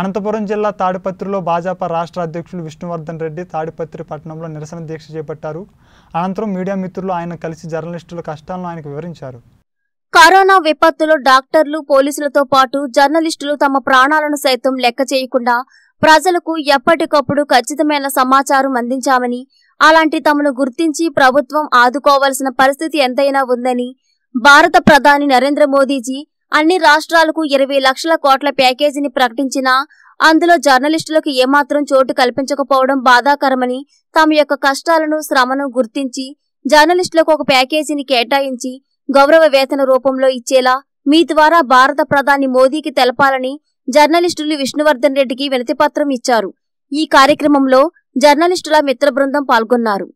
అనంతపురం జిల్లా తాడిపత్రిలో భాజపా రాష్ట్ర అధ్యక్షులు విష్ణువర్ధన్ రెడ్డి తాడిపత్రి పట్టణంలో నిరసన దీక్ష చేపట్టారు అనంతరం మీడియా మిత్రులు ఆయన కలిసి జర్నలిస్టుల కష్టాలను ఆయనకు వివరించారు కరోనా విపత్తులో డాక్టర్లు పోలీసులతో పాటు జర్నలిస్టులు తమ ప్రాణాలను సైతం లెక్క చేయకుండా ప్రజలకు ఎప్పటికప్పుడు ఖచ్చితమైన సమాచారం అందించామని అలాంటి తమను గుర్తించి ప్రభుత్వం ఆదుకోవాల్సిన పరిస్థితి ఎంతైనా ఉందని భారత ప్రధాని నరేంద్ర మోదీజీ అన్ని రాష్ట్రాలకు ఇరవై లక్షల కోట్ల ప్యాకేజీని ప్రకటించినా అందులో జర్నలిస్టులకు ఏమాత్రం చోటు కల్పించకపోవడం బాధాకరమని తమ యొక్క కష్టాలను శ్రమను గుర్తించి జర్నలిస్టులకు ఒక ప్యాకేజీని కేటాయించి గౌరవ వేతన రూపంలో ఇచ్చేలా మీ ద్వారా భారత ప్రధాని మోదీకి తెలపాలని జర్నలిస్టులు విష్ణువర్ధన్ రెడ్డికి వినతిపత్రం ఇచ్చారు ఈ కార్యక్రమంలో జర్నలిస్టుల మిత్ర బృందం పాల్గొన్నారు